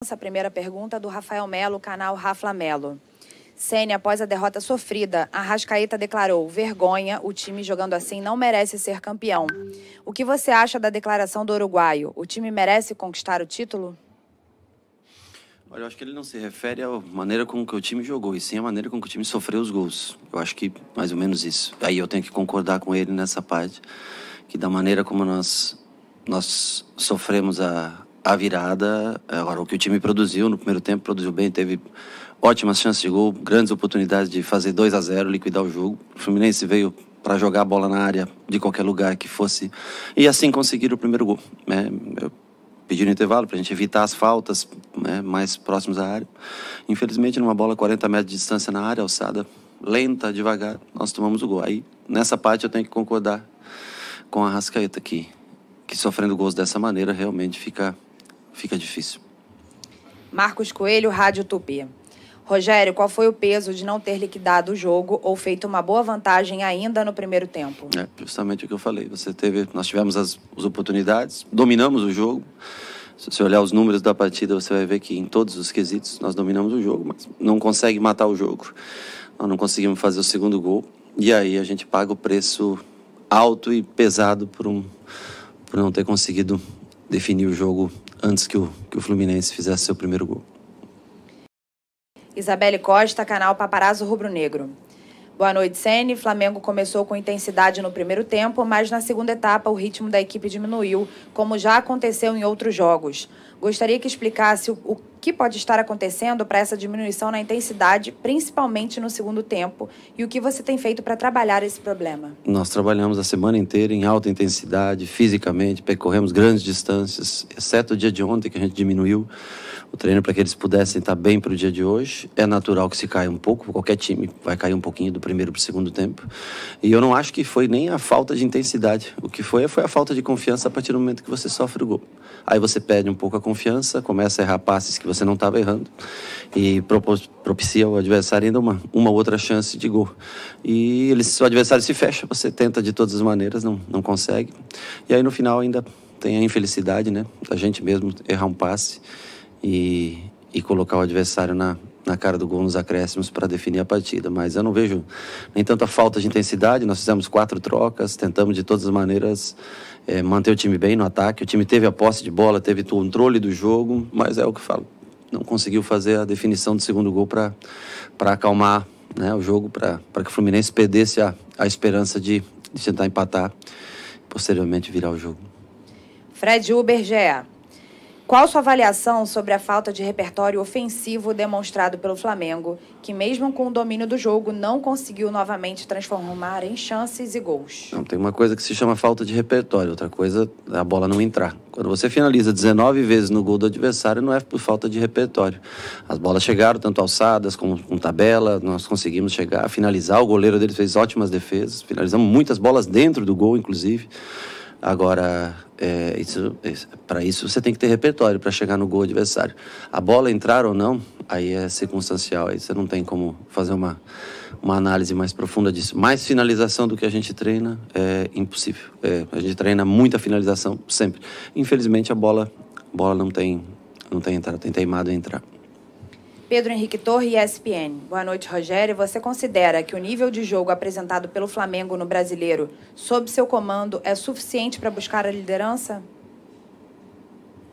Essa primeira pergunta é do Rafael Melo, canal Rafa Melo. Sene, após a derrota sofrida, a Rascaeta declarou: vergonha, o time jogando assim não merece ser campeão. O que você acha da declaração do uruguaio? O time merece conquistar o título? Olha, eu acho que ele não se refere à maneira como que o time jogou, e sim à maneira como que o time sofreu os gols. Eu acho que mais ou menos isso. Aí eu tenho que concordar com ele nessa parte, que da maneira como nós, nós sofremos a, a virada, agora, o que o time produziu no primeiro tempo, produziu bem, teve ótimas chances de gol, grandes oportunidades de fazer 2 a 0 liquidar o jogo. O Fluminense veio para jogar a bola na área de qualquer lugar que fosse e assim conseguir o primeiro gol. Né? Eu pedi no intervalo para a gente evitar as faltas né, mais próximas à área. Infelizmente, numa bola 40 metros de distância na área, alçada lenta, devagar, nós tomamos o gol. Aí, nessa parte, eu tenho que concordar com a Rascaeta, que, que sofrendo gols dessa maneira realmente fica Fica difícil. Marcos Coelho, Rádio Tupi. Rogério, qual foi o peso de não ter liquidado o jogo ou feito uma boa vantagem ainda no primeiro tempo? É, justamente o que eu falei. Você teve, nós tivemos as, as oportunidades, dominamos o jogo. Se você olhar os números da partida, você vai ver que em todos os quesitos nós dominamos o jogo, mas não consegue matar o jogo. Nós não conseguimos fazer o segundo gol. E aí a gente paga o preço alto e pesado por, um, por não ter conseguido definir o jogo antes que o, que o Fluminense fizesse seu primeiro gol. Isabelle Costa, canal Paparazzo Rubro Negro. Boa noite, Sene. Flamengo começou com intensidade no primeiro tempo, mas na segunda etapa o ritmo da equipe diminuiu, como já aconteceu em outros jogos. Gostaria que explicasse o, o que pode estar acontecendo para essa diminuição na intensidade, principalmente no segundo tempo, e o que você tem feito para trabalhar esse problema. Nós trabalhamos a semana inteira em alta intensidade, fisicamente, percorremos grandes distâncias, exceto o dia de ontem que a gente diminuiu o treino para que eles pudessem estar tá bem para o dia de hoje. É natural que se caia um pouco, qualquer time vai cair um pouquinho do primeiro para o segundo tempo. E eu não acho que foi nem a falta de intensidade. O que foi foi a falta de confiança a partir do momento que você sofre o gol. Aí você perde um pouco a confiança, começa a errar passes que você não estava errando e propicia ao adversário ainda uma, uma outra chance de gol. E ele, se o adversário se fecha, você tenta de todas as maneiras, não, não consegue. E aí no final ainda tem a infelicidade, né? A gente mesmo errar um passe e, e colocar o adversário na, na cara do gol nos acréscimos para definir a partida. Mas eu não vejo nem tanta falta de intensidade. Nós fizemos quatro trocas, tentamos de todas as maneiras é, manter o time bem no ataque. O time teve a posse de bola, teve o controle do jogo, mas é o que eu falo. Não conseguiu fazer a definição do segundo gol para acalmar né, o jogo, para que o Fluminense perdesse a, a esperança de, de tentar empatar e posteriormente virar o jogo. Fred Ubergea. Qual sua avaliação sobre a falta de repertório ofensivo demonstrado pelo Flamengo, que mesmo com o domínio do jogo não conseguiu novamente transformar em chances e gols? Não, tem uma coisa que se chama falta de repertório, outra coisa é a bola não entrar. Quando você finaliza 19 vezes no gol do adversário, não é por falta de repertório. As bolas chegaram tanto alçadas como com tabela, nós conseguimos chegar, finalizar, o goleiro dele fez ótimas defesas, finalizamos muitas bolas dentro do gol, inclusive. Agora, é, isso, é, para isso você tem que ter repertório para chegar no gol adversário. A bola entrar ou não, aí é circunstancial, aí você não tem como fazer uma, uma análise mais profunda disso. Mais finalização do que a gente treina é impossível. É, a gente treina muita finalização sempre. Infelizmente a bola, bola não tem não tem entrada, tem teimado em entrar. Pedro Henrique Torre, ESPN. Boa noite, Rogério. Você considera que o nível de jogo apresentado pelo Flamengo no Brasileiro, sob seu comando, é suficiente para buscar a liderança?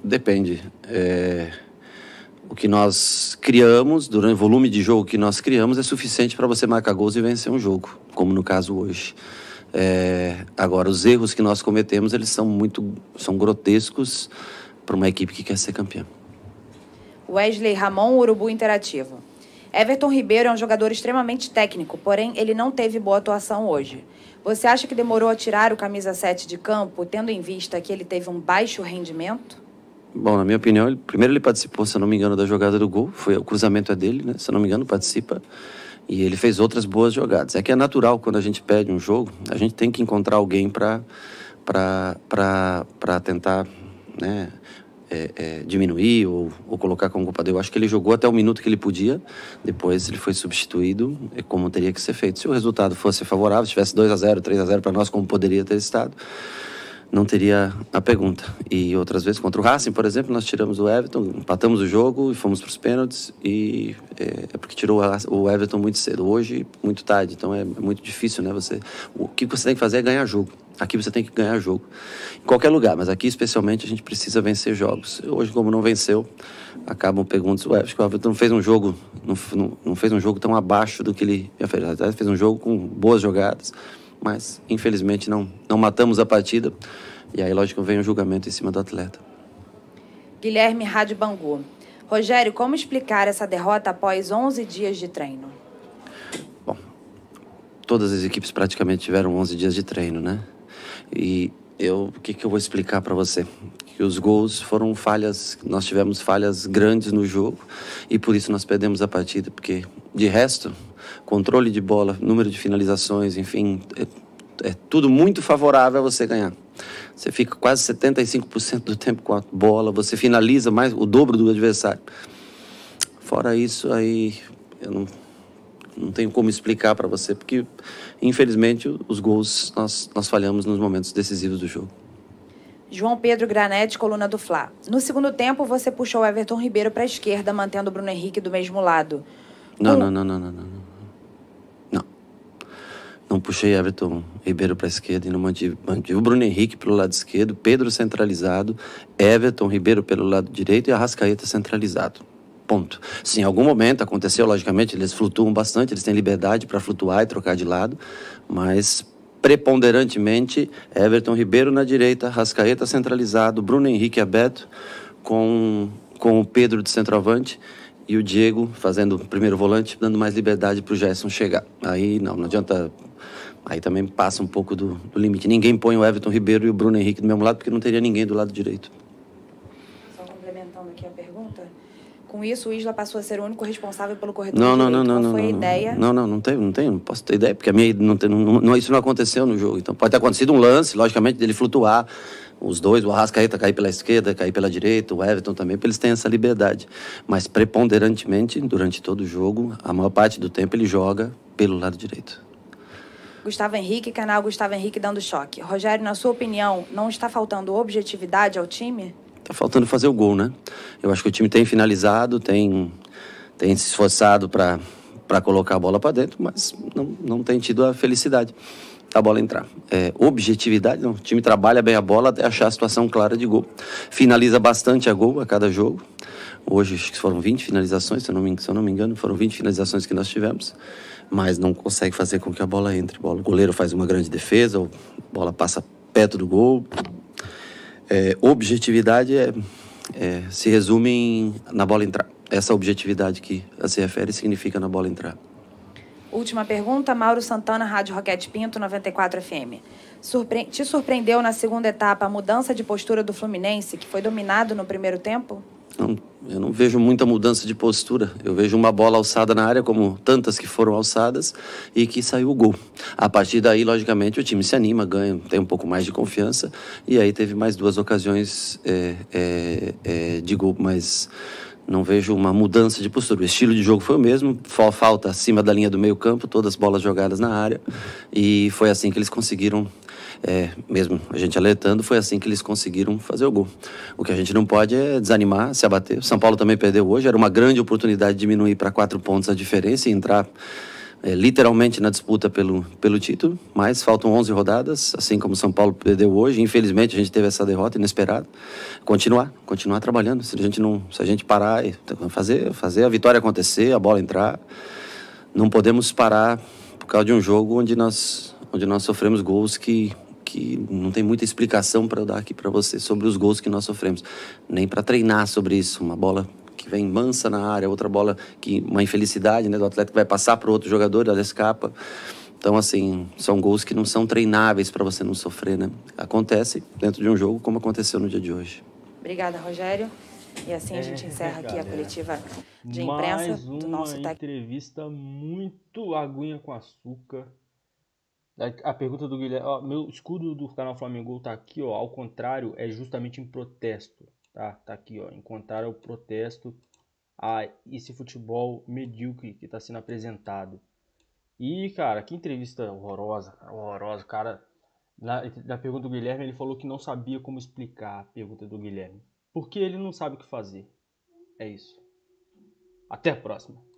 Depende. É... O que nós criamos, durante o volume de jogo que nós criamos, é suficiente para você marcar gols e vencer um jogo, como no caso hoje. É... Agora, os erros que nós cometemos, eles são muito, são grotescos para uma equipe que quer ser campeã. Wesley Ramon, Urubu Interativo. Everton Ribeiro é um jogador extremamente técnico, porém ele não teve boa atuação hoje. Você acha que demorou a tirar o camisa 7 de campo, tendo em vista que ele teve um baixo rendimento? Bom, na minha opinião, ele, primeiro ele participou, se não me engano, da jogada do gol. Foi o cruzamento é dele, né? Se não me engano, participa. E ele fez outras boas jogadas. É que é natural quando a gente pede um jogo, a gente tem que encontrar alguém para para tentar né, é, é, diminuir ou, ou, colocar como culpado. Eu acho que ele jogou até o minuto que ele podia, depois ele foi substituído é como teria que ser feito. Se o resultado fosse favorável, se tivesse 2 a 0 3 a 0 para nós, como poderia ter estado, não teria a pergunta. E outras vezes, contra o Racing, por exemplo, nós tiramos o Everton, empatamos o jogo e fomos para os pênaltis, e é, é, porque tirou o Everton muito cedo. Hoje, muito tarde, então é muito difícil, né? Você, o que você tem que fazer é ganhar jogo. Aqui você tem que ganhar jogo. Em qualquer lugar, mas aqui especialmente a gente precisa vencer jogos. Hoje, como não venceu, acabam perguntas. Ué, acho que o Everton fez um jogo, não, não, não fez um jogo tão abaixo do que ele já fez. Fez um jogo com boas jogadas mas infelizmente não, não matamos a partida. E aí, lógico, vem um julgamento em cima do atleta. Guilherme Rádio Bangu. Rogério, como explicar essa derrota após 11 dias de treino? Bom, todas as equipes praticamente tiveram 11 dias de treino, né? E eu, o que, que eu vou explicar para você? Que os gols foram falhas, nós tivemos falhas grandes no jogo e por isso nós perdemos a partida, porque de resto controle de bola, número de finalizações, enfim, é, é tudo muito favorável a você ganhar. Você fica quase 75% do tempo com a bola, você finaliza mais o dobro do adversário. Fora isso, aí eu não, não tenho como explicar para você, porque infelizmente os gols nós, nós falhamos nos momentos decisivos do jogo. João Pedro Granete, coluna do Fla. No segundo tempo, você puxou Everton Ribeiro para a esquerda, mantendo o Bruno Henrique do mesmo lado. Não, um... não, não, não, não, não. Então, puxei Everton Ribeiro para a esquerda e não mantive, mantive o Bruno Henrique pelo lado esquerdo, Pedro centralizado, Everton Ribeiro pelo lado direito e Arrascaeta centralizado. Ponto. Se em algum momento aconteceu, logicamente, eles flutuam bastante, eles têm liberdade para flutuar e trocar de lado, mas preponderantemente Everton Ribeiro na direita, Rascaeta centralizado, Bruno Henrique aberto, com, com o Pedro de centroavante e o Diego fazendo o primeiro volante, dando mais liberdade para o Gerson chegar. Aí não, não adianta. Aí também passa um pouco do, do, limite. Ninguém põe o Everton Ribeiro e o Bruno Henrique do mesmo lado, porque não teria ninguém do lado direito. Só complementando aqui a pergunta. Com isso, o Isla passou a ser o único responsável pelo corredor. Não, não, direito. não, não. Qual foi não, a não, ideia? Não, não, não não não tem, não posso ter ideia, porque a minha não, não, não isso não aconteceu no jogo. Então pode ter acontecido um lance, logicamente, dele flutuar os dois, o Arrascaeta cair pela esquerda, cair pela direita, o Everton também, eles têm essa liberdade. Mas preponderantemente, durante todo o jogo, a maior parte do tempo ele joga pelo lado direito. Gustavo Henrique, canal Gustavo Henrique dando choque. Rogério, na sua opinião, não está faltando objetividade ao time? Está faltando fazer o gol, né? Eu acho que o time tem finalizado, tem, tem se esforçado para colocar a bola para dentro, mas não, não tem tido a felicidade a bola entrar. É, objetividade, não. O time trabalha bem a bola até achar a situação clara de gol. Finaliza bastante a gol a cada jogo. Hoje acho que foram 20 finalizações, se eu não me, se eu não me engano, foram 20 finalizações que nós tivemos. Mas não consegue fazer com que a bola entre. Bola, o goleiro faz uma grande defesa, a bola passa perto do gol. É, objetividade é, é, se resume em, na bola entrar. Essa objetividade que se refere significa na bola entrar. Última pergunta, Mauro Santana, Rádio Roquete Pinto, 94 FM. Surpre... Te surpreendeu na segunda etapa a mudança de postura do Fluminense, que foi dominado no primeiro tempo? Não, eu não vejo muita mudança de postura. Eu vejo uma bola alçada na área, como tantas que foram alçadas, e que saiu o gol. A partir daí, logicamente, o time se anima, ganha, tem um pouco mais de confiança. E aí teve mais duas ocasiões é, é, é, de gol, mas não vejo uma mudança de postura. O estilo de jogo foi o mesmo, falta acima da linha do meio-campo, todas as bolas jogadas na área. E foi assim que eles conseguiram, é, mesmo a gente alertando, foi assim que eles conseguiram fazer o gol. O que a gente não pode é desanimar, se abater. O São Paulo também perdeu hoje, era uma grande oportunidade de diminuir para quatro pontos a diferença e entrar é, literalmente na disputa pelo, pelo título, mas faltam 11 rodadas, assim como São Paulo perdeu hoje. Infelizmente, a gente teve essa derrota inesperada. Continuar, continuar trabalhando. Se a gente, não, se a gente parar, fazer, fazer a vitória acontecer, a bola entrar. Não podemos parar por causa de um jogo onde nós, onde nós sofremos gols que, que não tem muita explicação para eu dar aqui para você sobre os gols que nós sofremos. Nem para treinar sobre isso. Uma bola vem é mansa na área, outra bola que uma infelicidade né, do atleta que vai passar para outro jogador, ela escapa. Então, assim, são gols que não são treináveis para você não sofrer, né? Acontece dentro de um jogo, como aconteceu no dia de hoje. Obrigada, Rogério. E assim a gente é, encerra aqui a é. coletiva de imprensa Mais uma do nosso entrevista muito aguinha com açúcar. A, é, a pergunta do Guilherme, ó, meu escudo do canal Flamengo tá aqui, ó, ao contrário, é justamente em protesto. Tá, tá aqui, ó. Encontrar o protesto a esse futebol medíocre que está sendo apresentado. E, cara, que entrevista horrorosa, horrorosa. O cara, na, na pergunta do Guilherme, ele falou que não sabia como explicar a pergunta do Guilherme. Porque ele não sabe o que fazer. É isso. Até a próxima.